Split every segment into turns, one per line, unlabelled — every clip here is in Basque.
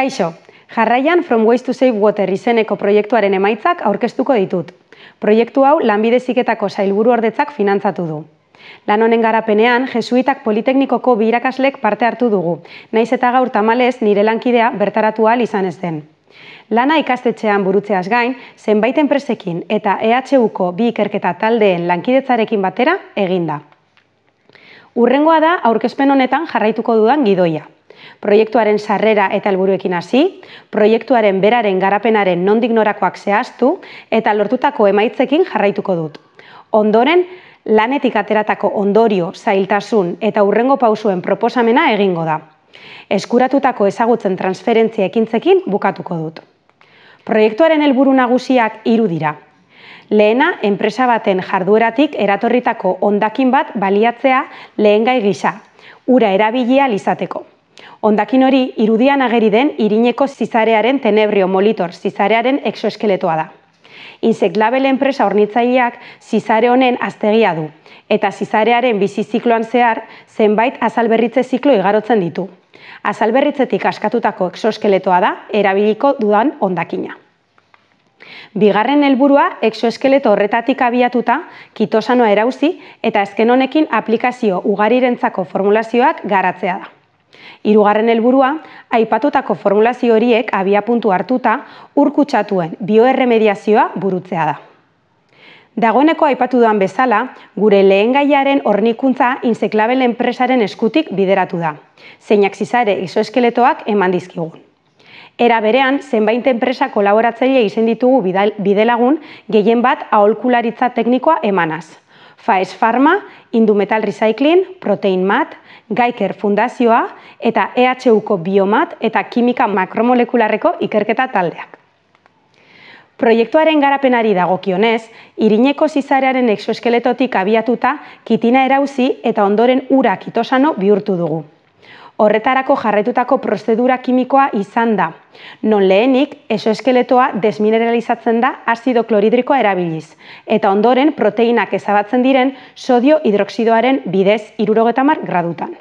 Kaixo, jarraian From Waste to Save Water izeneko proiektuaren emaitzak aurkeztuko ditut. Proiektu hau lanbideziketako sailburu ordetzak finantzatu du. Lan honen garapenean, Jesuitak Politeknikoko birakaslek parte hartu dugu, naiz eta gaur tamalez nire lankidea bertaratu ahal izan ez den. Lana ikastetxean burutzeaz gain, zenbait enpresekin eta EHUko bi ikerketa taldeen lankidetzarekin batera eginda. Urrengoa da aurkezpen honetan jarraituko dudan gidoia proiektuaren sarrera eta helburuekin hasi, proiektuaren beraren garapenaren nondik norakoak zehaztu eta lortutako emaitzekin jarraituko dut. Ondoren, lanetik ateratako ondorio, zailtasun eta urrengo pausuen proposamena egingo da. Eskuratutako ezagutzen transferentzia ekintzekin bukatuko dut. Proiektuaren helburu nagusiak hiru dira. Lehena, enpresa baten jardueratik eratorritako ondakin bat baliatzea lehengai gisa, ura erabilia lizateko. Ondakin hori, irudian ageri den irineko zizarearen tenebrio molitor zizarearen exoeskeletoa da. Insek label enpresa ornitzaileak zizare honen aztegia du, eta zizarearen bizi zikloan zehar zenbait azalberritze ziklo igarotzen ditu. Azalberritzetik askatutako exoeskeletoa da, erabiliko dudan ondakina. Bigarren helburua exoeskeleto horretatik abiatuta, kitosanoa erauzi eta ezken honekin aplikazio ugarirentzako formulazioak garatzea da. Hirugarren helburua, aipatutako formulazio horiek abia puntu hartuta urkutsatuen bioerremediazioa burutzea da. Dagoeneko aipatu duan bezala, gure lehen gaiaren hornikuntza inseklabel enpresaren eskutik bideratu da, zeinak zizare isoeskeletoak eman dizkigun. Era berean, zenbait enpresa kolaboratzailea izenditugu bidelagun gehien bat aholkularitza teknikoa emanaz. Faes Pharma, Indumetal Recycling, Protein Mat, Geiker Fundazioa eta EHUko Biomat eta Kimika Makromolekularreko ikerketa taldeak. Proiektuaren garapenari dagokionez, irineko zizarearen exoeskeletotik abiatuta kitina erauzi eta ondoren ura kitosano bihurtu dugu. Horretarako jarretutako prozedura kimikoa izan da. Non lehenik, esoeskeletoa desmineralizatzen da azido kloridrikoa erabiliz. Eta ondoren, proteinak ezabatzen diren sodio hidroksidoaren bidez irurogetamar gradutan.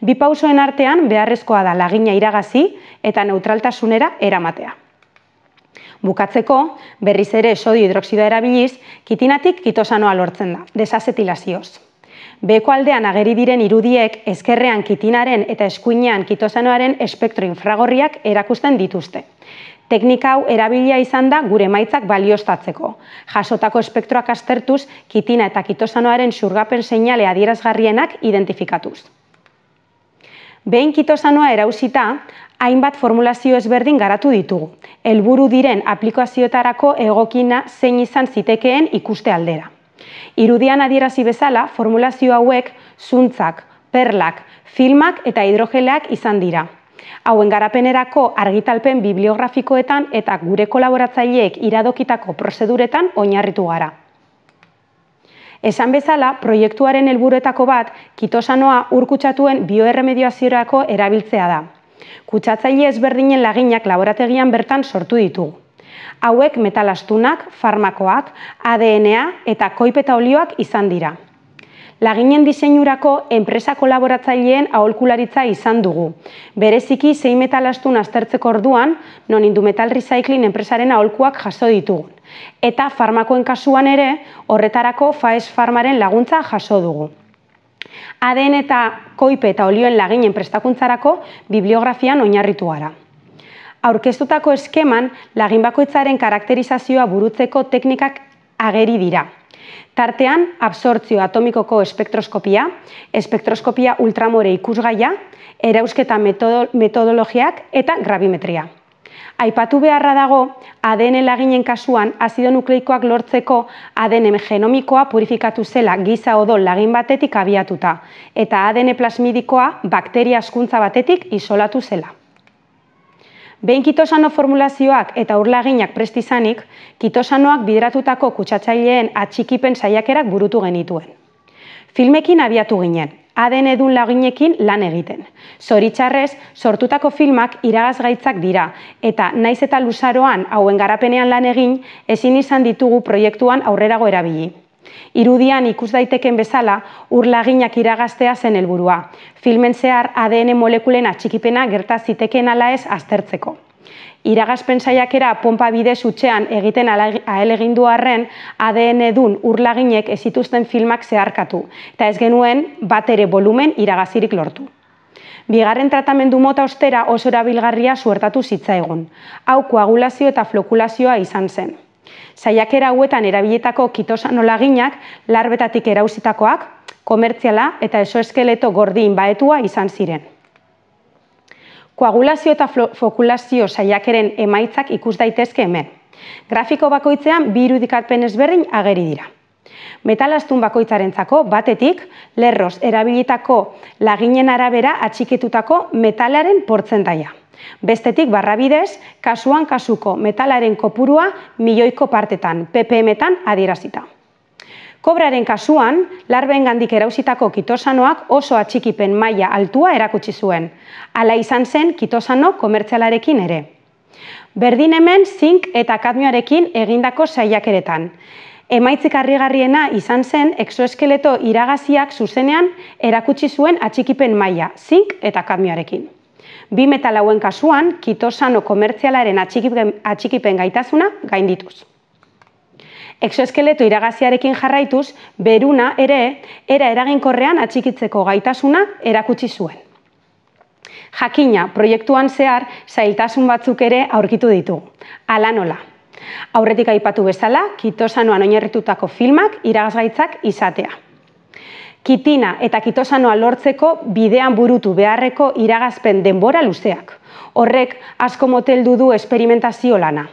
Bi pausoen artean beharrezkoa da lagina iragazi eta neutraltasunera eramatea. Bukatzeko, berriz ere sodio hidroksidoa erabiliz, kitinatik kitosanoa lortzen da, desazetilazioz. Bekoaldean aldean ageri diren irudiek ezkerrean kitinaren eta eskuinean kitosanoaren espektro infragorriak erakusten dituzte. Teknika hau erabilia izan da gure maitzak balioztatzeko. Jasotako espektroak astertuz, kitina eta kitosanoaren surgapen seinale adierazgarrienak identifikatuz. Behin kitosanoa erauzita, hainbat formulazio ezberdin garatu ditugu. Helburu diren aplikazioetarako egokina zein izan zitekeen ikuste aldera. Irudian adierazi bezala, formulazio hauek zuntzak, perlak, filmak eta hidrogeleak izan dira. Hauen garapenerako argitalpen bibliografikoetan eta gure kolaboratzaileek iradokitako prozeduretan oinarritu gara. Esan bezala, proiektuaren helburuetako bat kitosanoa urkutsatuen bioerremedioaziorako erabiltzea da. Kutsatzaile ezberdinen laginak laborategian bertan sortu ditugu. Hauek metalastunak, farmakoak, ADNA eta koipeta olioak izan dira. Laginen diseinurako enpresa kolaboratzaileen aholkularitza izan dugu. Bereziki zein metalastun aztertzeko orduan, non indu metal recycling enpresaren aholkuak jaso ditugu. Eta farmakoen kasuan ere, horretarako faes farmaren laguntza jaso dugu. ADN eta koipe eta olioen laginen prestakuntzarako bibliografian oinarritu gara aurkeztutako eskeman lagin bakoitzaren karakterizazioa burutzeko teknikak ageri dira. Tartean, absortzio atomikoko espektroskopia, espektroskopia ultramore ikusgaia, erauzketa metodologiak eta grabimetria. Aipatu beharra dago, ADN laginen kasuan azido nukleikoak lortzeko ADN genomikoa purifikatu zela giza odo lagin batetik abiatuta, eta ADN plasmidikoa bakteria askuntza batetik isolatu zela. Behin kitosano formulazioak eta urlaginak prestizanik, kitosanoak bidratutako kutsatzaileen atxikipen saiakerak burutu genituen. Filmekin abiatu ginen, aden edun laginekin lan egiten. Zoritxarrez, sortutako filmak iragazgaitzak dira, eta naiz eta luzaroan hauen garapenean lan egin, ezin izan ditugu proiektuan aurrerago erabili. Irudian ikus daiteken bezala, urlaginak iragaztea zen helburua. Filmen zehar ADN molekulen atxikipena gerta ziteken ala ez aztertzeko. Iragazpen saiakera pompa bide zutxean egiten ahelegin arren ADN dun urlaginek ezituzten filmak zeharkatu, eta ez genuen bat ere volumen iragazirik lortu. Bigarren tratamendu mota ostera osora bilgarria suertatu egun. Hau koagulazio eta flokulazioa izan zen. Saiakera hauetan kitosan kitosanolaginak larbetatik erauzitakoak, komertziala eta eskeleto gordin baetua izan ziren. Koagulazio eta fokulazio saiakeren emaitzak ikus daitezke hemen. Grafiko bakoitzean bi irudikatpen ezberdin ageri dira. Metalastun bakoitzarentzako batetik lerroz erabilitako laginen arabera atxiketutako metalaren daia Bestetik barrabidez, kasuan kasuko metalaren kopurua milioiko partetan, PPM-etan adierazita. Kobraren kasuan, larben gandik erauzitako kitosanoak oso atxikipen maila altua erakutsi zuen, ala izan zen kitosano komertzialarekin ere. Berdin hemen zink eta kadmioarekin egindako zaiak eretan. Emaitzik harrigarriena izan zen exoeskeleto iragaziak zuzenean erakutsi zuen atxikipen maila zink eta kadmioarekin. Bi hauen kasuan, kitosano komertzialaren atxikipen gaitasuna gaindituz. Exoeskeleto iragaziarekin jarraituz, beruna ere, era eraginkorrean atxikitzeko gaitasuna erakutsi zuen. Jakina, proiektuan zehar, zailtasun batzuk ere aurkitu ditu. nola. Aurretik aipatu bezala, kitosanoan oinarritutako filmak iragazgaitzak izatea kitina eta kitosanoa lortzeko bidean burutu beharreko iragazpen denbora luzeak. Horrek asko moteldu du esperimentazio lana.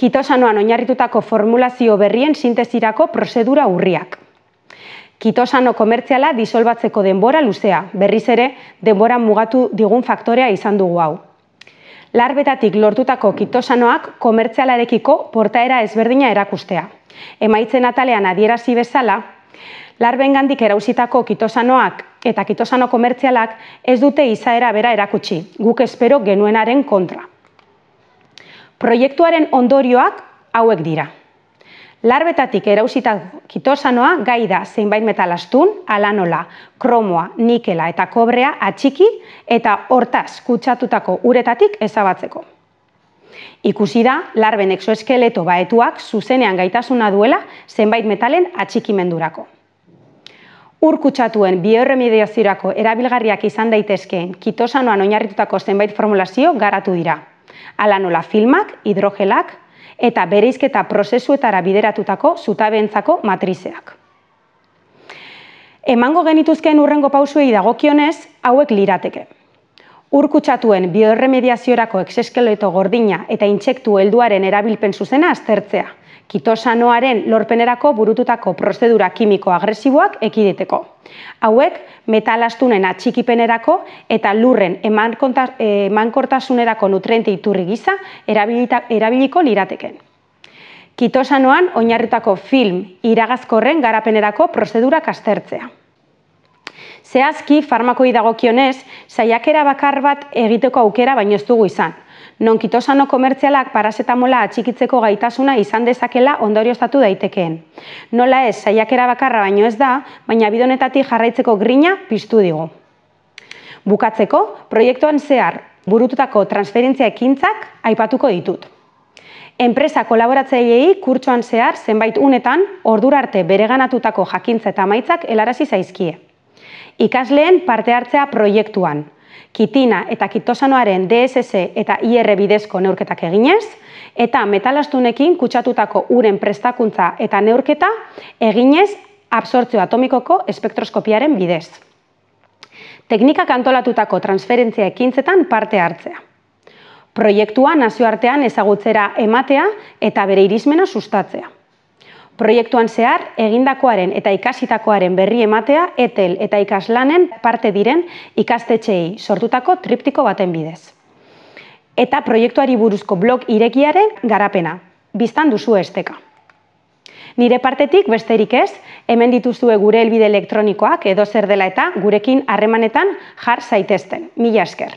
Kitosanoan oinarritutako formulazio berrien sintezirako prozedura urriak. Kitosano komertziala disolbatzeko denbora luzea, berriz ere denbora mugatu digun faktorea izan dugu hau. Larbetatik lortutako kitosanoak komertzialarekiko portaera ezberdina erakustea. Emaitzen atalean adierazi bezala, larben gandik erauzitako kitosanoak eta kitosano komertzialak ez dute izaera bera erakutsi, guk espero genuenaren kontra. Proiektuaren ondorioak hauek dira. Larbetatik erauzita kitosanoa gai da zeinbait metalastun, alanola, kromoa, nikela eta kobrea atxiki eta hortaz kutsatutako uretatik ezabatzeko. Ikusi da, larben exoeskeleto baetuak zuzenean gaitasuna duela zenbait metalen atxikimendurako. Urkutsatuen bioremediazirako erabilgarriak izan daitezkeen kitosanoan oinarritutako zenbait formulazio garatu dira. Ala nola filmak, hidrogelak eta bereizketa prozesuetara bideratutako zutabentzako matrizeak. Emango genituzkeen urrengo pausuei dagokionez, hauek lirateke. Urkutsatuen bioremediaziorako exeskeleto gordina eta intsektu helduaren erabilpen zuzena aztertzea kitosanoaren lorpenerako burututako prozedura kimiko agresiboak ekiditeko. Hauek, metalastunen atxikipenerako eta lurren eh, emankortasunerako nutriente iturri gisa erabiliko lirateken. Kitosanoan oinarritako film iragazkorren garapenerako prozedura kastertzea. Zehazki, farmakoi dagokionez, saiakera bakar bat egiteko aukera baino ez dugu izan non kitosano komertzialak parasetamola atxikitzeko gaitasuna izan dezakela ondorioztatu daitekeen. Nola ez, saiakera bakarra baino ez da, baina bidonetatik jarraitzeko grina piztu digu. Bukatzeko, proiektuan zehar burututako transferentzia ekintzak aipatuko ditut. Enpresa kolaboratzailei kurtsoan zehar zenbait unetan ordura arte bereganatutako jakintza eta maitzak helarazi zaizkie. Ikasleen parte hartzea proiektuan, kitina eta kitosanoaren DSS eta IR bidezko neurketak eginez, eta metalastunekin kutsatutako uren prestakuntza eta neurketa eginez absortzio atomikoko espektroskopiaren bidez. Teknikak antolatutako transferentzia ekintzetan parte hartzea. Proiektua nazioartean ezagutzera ematea eta bere irismena sustatzea. Proiektuan zehar, egindakoaren eta ikasitakoaren berri ematea etel eta ikaslanen parte diren ikastetxeei sortutako triptiko baten bidez. Eta proiektuari buruzko blog irekiaren garapena, biztan duzu esteka. Nire partetik besterik ez, hemen dituzue gure elbide elektronikoak edo zer dela eta gurekin harremanetan jar zaitezten. Mila esker!